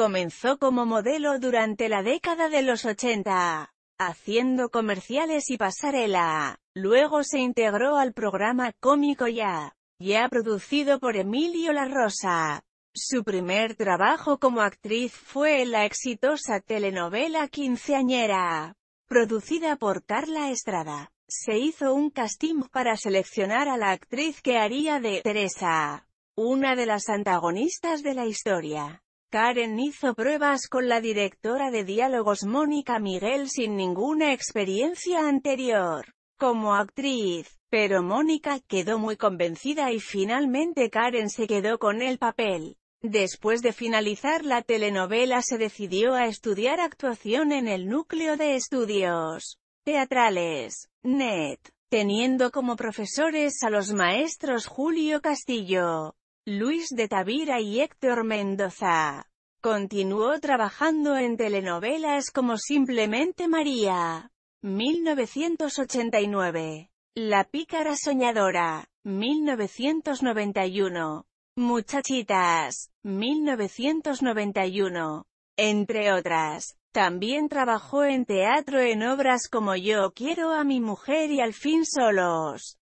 Comenzó como modelo durante la década de los 80, haciendo comerciales y pasarela. Luego se integró al programa Cómico Ya, ya producido por Emilio La Rosa. Su primer trabajo como actriz fue en la exitosa telenovela Quinceañera, producida por Carla Estrada. Se hizo un casting para seleccionar a la actriz que haría de Teresa, una de las antagonistas de la historia. Karen hizo pruebas con la directora de diálogos Mónica Miguel sin ninguna experiencia anterior como actriz, pero Mónica quedó muy convencida y finalmente Karen se quedó con el papel. Después de finalizar la telenovela se decidió a estudiar actuación en el núcleo de estudios teatrales, NET, teniendo como profesores a los maestros Julio Castillo, Luis de Tavira y Héctor Mendoza. Continuó trabajando en telenovelas como Simplemente María, 1989, La pícara soñadora, 1991, Muchachitas, 1991, entre otras. También trabajó en teatro en obras como Yo quiero a mi mujer y Al fin solos.